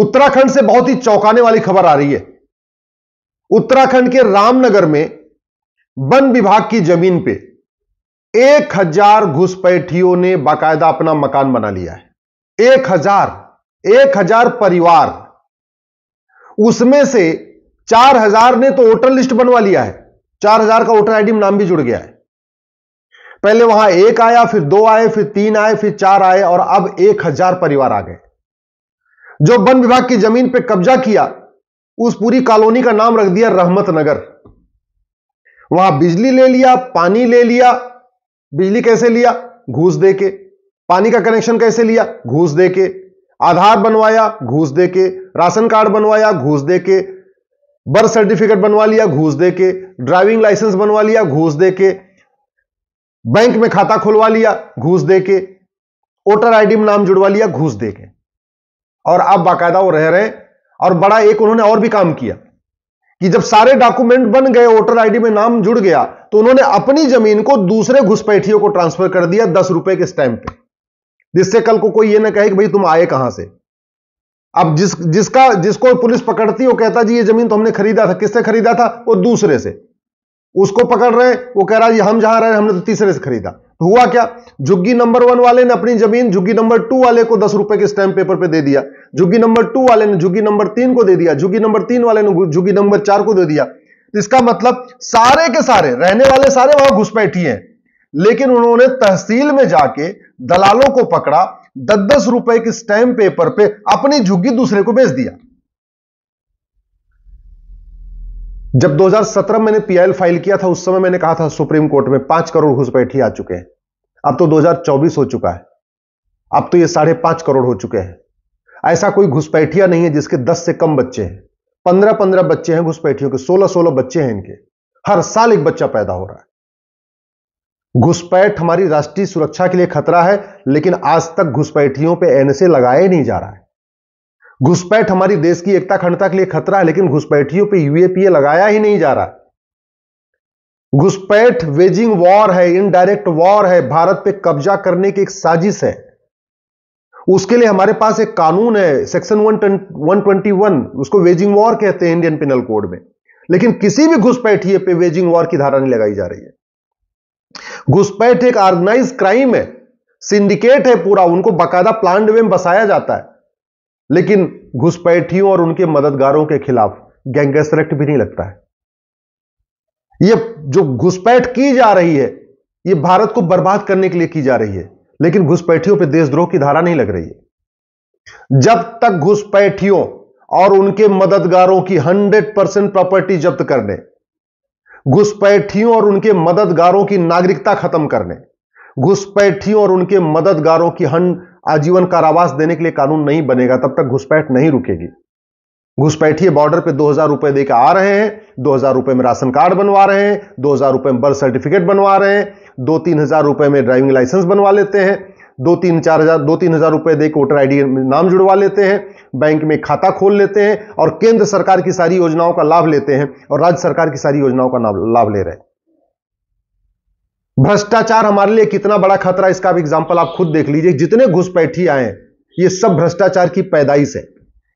उत्तराखंड से बहुत ही चौंकाने वाली खबर आ रही है उत्तराखंड के रामनगर में वन विभाग की जमीन पे एक हजार घुसपैठियों ने बाकायदा अपना मकान बना लिया है एक हजार एक हजार परिवार उसमें से चार हजार ने तो वोटर लिस्ट बनवा लिया है चार हजार का वोटर आईडी नाम भी जुड़ गया है पहले वहां एक आया फिर दो आए फिर तीन आए फिर चार आए और अब एक हजार परिवार आ गए जो वन विभाग की जमीन पर कब्जा किया उस पूरी कॉलोनी का नाम रख दिया रहमत नगर वहां बिजली ले लिया पानी ले लिया बिजली कैसे लिया घूस दे के पानी का कनेक्शन कैसे लिया घूस दे के आधार बनवाया घूस दे के राशन कार्ड बनवाया घूस दे के बर्थ सर्टिफिकेट बनवा लिया घूस दे के ड्राइविंग लाइसेंस बनवा लिया घूस दे के बैंक में खाता खुलवा लिया घूस दे के वोटर आईडी में नाम जुड़वा लिया घूस दे के और अब बाकायदा वो रह रहे और बड़ा एक उन्होंने और भी काम किया कि जब सारे डॉक्यूमेंट बन गए वोटर आईडी में नाम जुड़ गया तो उन्होंने अपनी जमीन को दूसरे घुसपैठियों को ट्रांसफर कर दिया दस रुपए के स्टैंप पे जिससे कल को कोई ये ना कहे कि भाई तुम आए कहां से अब जिस जिसका जिसको पुलिस पकड़ती वो कहता जी ये जमीन तो हमने खरीदा था किससे खरीदा था वो दूसरे से उसको पकड़ रहे वो कह रहा जी हम जहां रहे हमने तो तीसरे से खरीदा हुआ क्या झुग्गी नंबर वन वाले ने अपनी जमीन झुग्गी नंबर टू वाले को दस रुपए के स्टैंप पेपर पे दे दिया झुग्गी नंबर टू वाले ने झुग्गी नंबर तीन को दे दिया झुग्गी नंबर तीन वाले ने झुग्गी नंबर चार को दे दिया इसका मतलब सारे के सारे रहने वाले सारे वहां घुसपैठी हैं लेकिन उन्होंने तहसील में जाके दलालों को पकड़ा दस दस रुपए के स्टैंप पेपर पे अपनी झुग्गी दूसरे को बेच दिया जब 2017 में मैंने पीआईएल फाइल किया था उस समय मैंने कहा था सुप्रीम कोर्ट में पांच करोड़ घुसपैठी आ चुके हैं अब तो 2024 हो चुका है अब तो ये साढ़े पांच करोड़ हो चुके हैं ऐसा कोई घुसपैठिया नहीं है जिसके दस से कम बच्चे हैं पंद्रह पंद्रह बच्चे हैं घुसपैठियों के सोलह सोलह बच्चे हैं इनके हर साल एक बच्चा पैदा हो रहा है घुसपैठ हमारी राष्ट्रीय सुरक्षा के लिए खतरा है लेकिन आज तक घुसपैठियों पे एनएसए लगाया नहीं जा रहा है घुसपैठ हमारी देश की एकता खंडता के लिए खतरा है लेकिन घुसपैठियों पे यूएपीए लगाया ही नहीं जा रहा घुसपैठ वेजिंग वॉर है इनडायरेक्ट वॉर है भारत पे कब्जा करने की एक साजिश है उसके लिए हमारे पास एक कानून है सेक्शन वन ट्वेंटी वन उसको वेजिंग वॉर कहते हैं इंडियन पिनल कोड में लेकिन किसी भी घुसपैठिए पे वेजिंग वॉर की धारा नहीं लगाई जा रही है घुसपैठ एक ऑर्गेनाइज क्राइम है सिंडिकेट है पूरा उनको बाकायदा प्लांट में बसाया जाता है लेकिन घुसपैठियों और उनके मददगारों के खिलाफ गैंगस्टर एक्ट भी नहीं लगता है यह जो घुसपैठ की जा रही है यह भारत को बर्बाद करने के लिए की जा रही है लेकिन घुसपैठियों पर देशद्रोह की धारा नहीं लग रही है जब तक घुसपैठियों और उनके मददगारों की 100 परसेंट प्रॉपर्टी जब्त करने घुसपैठियों और उनके मददगारों की नागरिकता खत्म करने घुसपैठियों और उनके मददगारों की हंड आजीवन कारावास देने के लिए कानून नहीं बनेगा तब तक घुसपैठ नहीं रुकेगी घुसपैठिए बॉर्डर पे दो हजार रुपए देकर आ रहे हैं दो हजार रुपए में राशन कार्ड बनवा रहे हैं दो हजार रुपए में बर्थ सर्टिफिकेट बनवा रहे हैं दो तीन हजार रुपए में ड्राइविंग लाइसेंस बनवा लेते हैं दो तीन चार हजार दो तीन हजार रुपए देकर वोटर आई डी नाम जुड़वा लेते हैं बैंक में खाता खोल लेते हैं और केंद्र सरकार की सारी योजनाओं का लाभ लेते हैं और राज्य सरकार की सारी योजनाओं का लाभ ले रहे हैं भ्रष्टाचार हमारे लिए कितना बड़ा खतरा इसका भी एग्जाम्पल आप खुद देख लीजिए जितने घुसपैठी आए हैं ये सब भ्रष्टाचार की पैदाइश है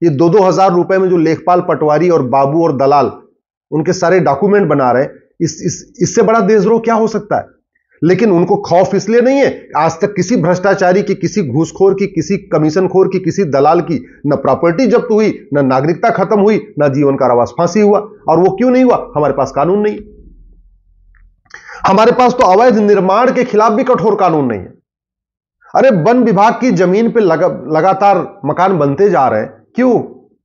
ये दो दो हजार रुपए में जो लेखपाल पटवारी और बाबू और दलाल उनके सारे डॉक्यूमेंट बना रहे इस इससे इस बड़ा देशद्रोह क्या हो सकता है लेकिन उनको खौफ इसलिए नहीं है आज तक किसी भ्रष्टाचारी की किसी घूसखोर की किसी कमीशनखोर की किसी दलाल की न प्रॉपर्टी जब्त हुई न नागरिकता खत्म हुई न जीवन का कारावास फांसी हुआ और वो क्यों नहीं हुआ हमारे पास कानून नहीं है हमारे पास तो अवैध निर्माण के खिलाफ भी कठोर कानून नहीं है अरे वन विभाग की जमीन पे लगा, लगातार मकान बनते जा रहे हैं क्यों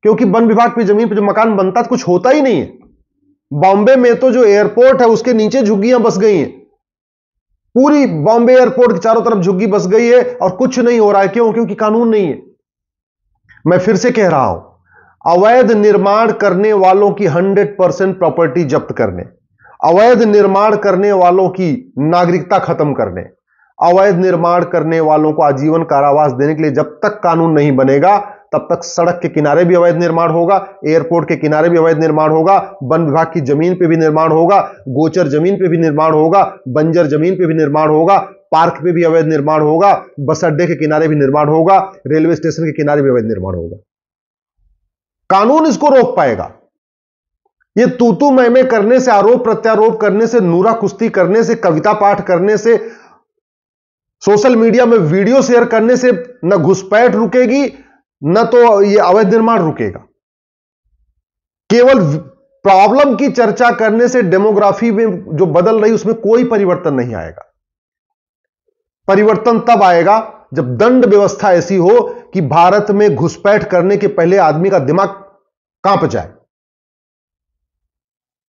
क्योंकि वन विभाग की जमीन पे जो मकान बनता कुछ होता ही नहीं है बॉम्बे में तो जो एयरपोर्ट है उसके नीचे झुग्गियां बस गई हैं पूरी बॉम्बे एयरपोर्ट के चारों तरफ झुग्गी बस गई है और कुछ नहीं हो रहा है क्यों क्योंकि कानून नहीं है मैं फिर से कह रहा हूं अवैध निर्माण करने वालों की 100 परसेंट प्रॉपर्टी जब्त करने अवैध निर्माण करने वालों की नागरिकता खत्म करने अवैध निर्माण करने वालों को आजीवन कारावास देने के लिए जब तक कानून नहीं बनेगा तब तक सड़क के किनारे भी अवैध निर्माण होगा एयरपोर्ट के किनारे भी अवैध निर्माण होगा वन विभाग की जमीन पे भी निर्माण होगा गोचर जमीन पे भी निर्माण होगा बंजर जमीन पे भी निर्माण होगा पार्क पे भी अवैध निर्माण होगा बस अड्डे के किनारे भी निर्माण होगा रेलवे स्टेशन के किनारे भी अवैध निर्माण होगा कानून इसको रोक पाएगा ये तू तू मैं मैं करने से आरोप प्रत्यारोप करने से नूरा कुश्ती करने से कविता पाठ करने से सोशल मीडिया में वीडियो शेयर करने से न घुसपैठ रुकेगी न तो ये अवैध निर्माण रुकेगा केवल प्रॉब्लम की चर्चा करने से डेमोग्राफी में जो बदल रही उसमें कोई परिवर्तन नहीं आएगा परिवर्तन तब आएगा जब दंड व्यवस्था ऐसी हो कि भारत में घुसपैठ करने के पहले आदमी का दिमाग कांप जाए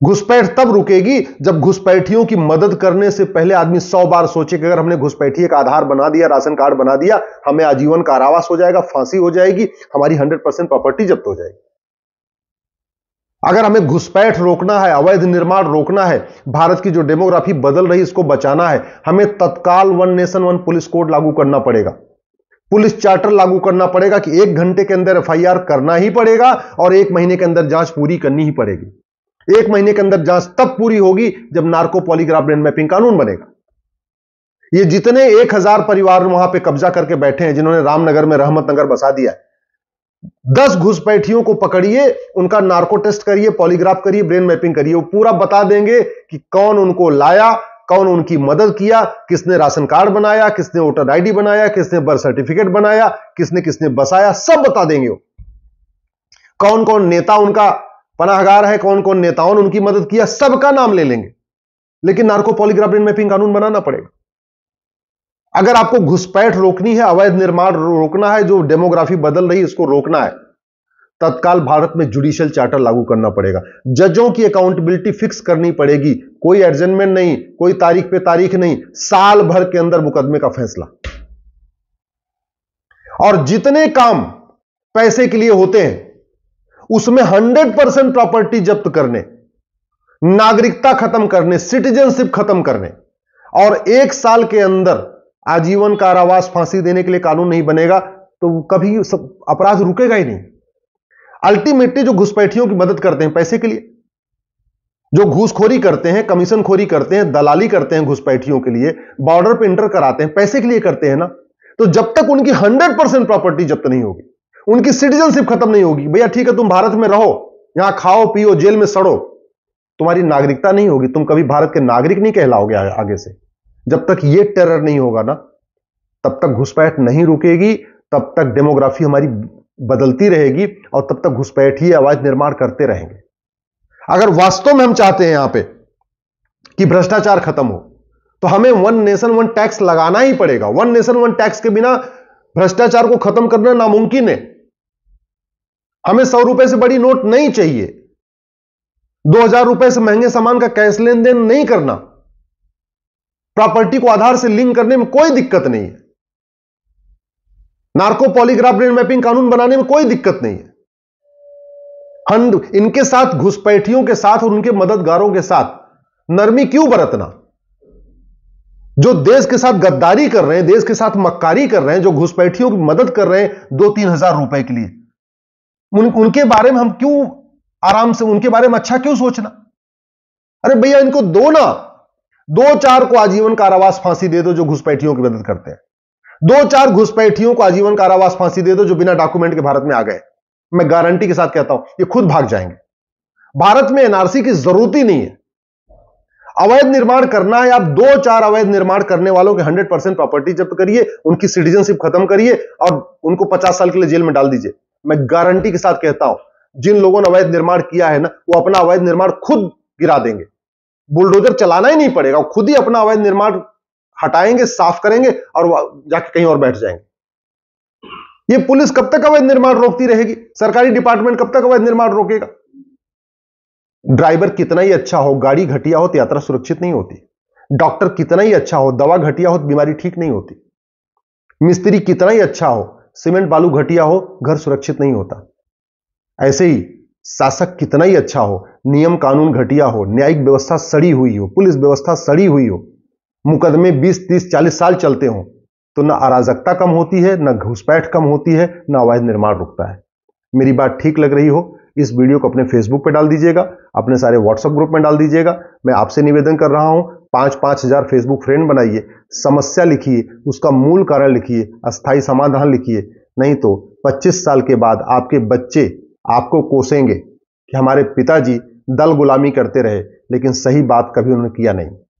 घुसपैठ तब रुकेगी जब घुसपैठियों की मदद करने से पहले आदमी सौ बार सोचे कि अगर हमने घुसपैठी एक आधार बना दिया राशन कार्ड बना दिया हमें आजीवन कारावास हो जाएगा फांसी हो जाएगी हमारी हंड्रेड परसेंट प्रॉपर्टी जब्त हो जाएगी अगर हमें घुसपैठ रोकना है अवैध निर्माण रोकना है भारत की जो डेमोग्राफी बदल रही इसको बचाना है हमें तत्काल one nation one police code लागू करना पड़ेगा पुलिस चार्टर लागू करना पड़ेगा कि एक घंटे के अंदर एफ करना ही पड़ेगा और एक महीने के अंदर जांच पूरी करनी ही पड़ेगी एक महीने के अंदर जांच तब पूरी होगी जब नार्को पॉलीग्राफ ब्रेन मैपिंग कानून बनेगा ये जितने एक हजार परिवार वहां पे कब्जा करके बैठे हैं जिन्होंने रामनगर में रहमत नगर बसा दिया है दस घुसपैठियों को पकड़िए उनका नार्को टेस्ट करिए पॉलीग्राफ करिए ब्रेन मैपिंग करिए वो पूरा बता देंगे कि कौन उनको लाया कौन उनकी मदद किया किसने राशन कार्ड बनाया किसने वोटर आईडी बनाया किसने बर्थ सर्टिफिकेट बनाया किसने किसने बसाया सब बता देंगे वो कौन कौन नेता उनका पनाहगार है कौन कौन नेताओं ने उनकी मदद किया सबका नाम ले लेंगे लेकिन नार्को पॉलीग्राफिन मैपिंग कानून बनाना पड़ेगा अगर आपको घुसपैठ रोकनी है अवैध निर्माण रोकना है जो डेमोग्राफी बदल रही है उसको रोकना है तत्काल भारत में जुडिशियल चार्टर लागू करना पड़ेगा जजों की अकाउंटेबिलिटी फिक्स करनी पड़ेगी कोई एडजमेंट नहीं कोई तारीख पे तारीख नहीं साल भर के अंदर मुकदमे का फैसला और जितने काम पैसे के लिए होते हैं उसमें हंड्रेड परसेंट प्रॉपर्टी जब्त करने नागरिकता खत्म करने सिटीजनशिप खत्म करने और एक साल के अंदर आजीवन कारावास फांसी देने के लिए कानून नहीं बनेगा तो कभी अपराध रुकेगा ही नहीं अल्टीमेटली जो घुसपैठियों की मदद करते हैं पैसे के लिए जो घूसखोरी करते हैं कमीशन खोरी करते हैं दलाली करते हैं घुसपैठियों के लिए बॉर्डर पर इंटर कराते हैं पैसे के लिए करते हैं ना तो जब तक उनकी हंड्रेड परसेंट प्रॉपर्टी जब्त नहीं होगी उनकी सिटीजनशिप खत्म नहीं होगी भैया ठीक है तुम भारत में रहो यहां खाओ पियो जेल में सड़ो तुम्हारी नागरिकता नहीं होगी तुम कभी भारत के नागरिक नहीं कहलाओगे आगे से जब तक ये टेरर नहीं होगा ना तब तक घुसपैठ नहीं रुकेगी तब तक डेमोग्राफी हमारी बदलती रहेगी और तब तक घुसपैठ ही आवाज निर्माण करते रहेंगे अगर वास्तव में हम चाहते हैं यहां पे कि भ्रष्टाचार खत्म हो तो हमें वन नेशन वन टैक्स लगाना ही पड़ेगा वन नेशन वन टैक्स के बिना भ्रष्टाचार को खत्म करना नामुमकिन है हमें सौ रुपए से बड़ी नोट नहीं चाहिए दो हजार रुपए से महंगे सामान का कैश लेन देन नहीं करना प्रॉपर्टी को आधार से लिंक करने में कोई दिक्कत नहीं है नार्को पॉलीग्राफ ब्रेन मैपिंग कानून बनाने में कोई दिक्कत नहीं है हंड इनके साथ घुसपैठियों के साथ और उनके मददगारों के साथ नरमी क्यों बरतना जो देश के साथ गद्दारी कर रहे हैं देश के साथ मक्कारी कर रहे हैं जो घुसपैठियों की मदद कर रहे हैं दो तीन हजार रुपए के लिए उन, उनके बारे में हम क्यों आराम से उनके बारे में अच्छा क्यों सोचना अरे भैया इनको दो ना दो चार को आजीवन कारावास फांसी दे दो जो घुसपैठियों की मदद करते हैं दो चार घुसपैठियों को आजीवन कारावास फांसी दे दो जो बिना डॉक्यूमेंट के भारत में आ गए मैं गारंटी के साथ कहता हूं ये खुद भाग जाएंगे भारत में एनआरसी की जरूरत ही नहीं है अवैध निर्माण करना है आप दो चार अवैध निर्माण करने वालों के 100 परसेंट प्रॉपर्टी जब्त करिए उनकी सिटीजनशिप खत्म करिए और उनको 50 साल के लिए जेल में डाल दीजिए मैं गारंटी के साथ कहता हूं जिन लोगों ने अवैध निर्माण किया है ना वो अपना अवैध निर्माण खुद गिरा देंगे बुलडोजर चलाना ही नहीं पड़ेगा खुद ही अपना अवैध निर्माण हटाएंगे साफ करेंगे और जाके कहीं और बैठ जाएंगे ये पुलिस कब तक अवैध निर्माण रोकती रहेगी सरकारी डिपार्टमेंट कब तक अवैध निर्माण रोकेगा ड्राइवर कितना ही अच्छा हो गाड़ी घटिया हो तो यात्रा सुरक्षित नहीं होती डॉक्टर कितना ही अच्छा हो दवा घटिया हो तो बीमारी ठीक नहीं होती मिस्त्री कितना ही अच्छा हो सीमेंट बालू घटिया हो घर सुरक्षित नहीं होता ऐसे ही शासक कितना ही अच्छा हो नियम कानून घटिया हो न्यायिक व्यवस्था सड़ी हुई हो पुलिस व्यवस्था सड़ी हुई हो मुकदमे 20, 30, 40 साल चलते हो तो ना अराजकता कम होती है ना घुसपैठ कम होती है ना अवैध निर्माण रुकता है मेरी बात ठीक लग रही हो इस वीडियो को अपने फेसबुक पे डाल दीजिएगा अपने सारे व्हाट्सएप ग्रुप में डाल दीजिएगा मैं आपसे निवेदन कर रहा हूँ पाँच पाँच हज़ार फेसबुक फ्रेंड बनाइए समस्या लिखिए उसका मूल कारण लिखिए अस्थायी समाधान लिखिए नहीं तो 25 साल के बाद आपके बच्चे आपको कोसेंगे कि हमारे पिताजी दल गुलामी करते रहे लेकिन सही बात कभी उन्होंने किया नहीं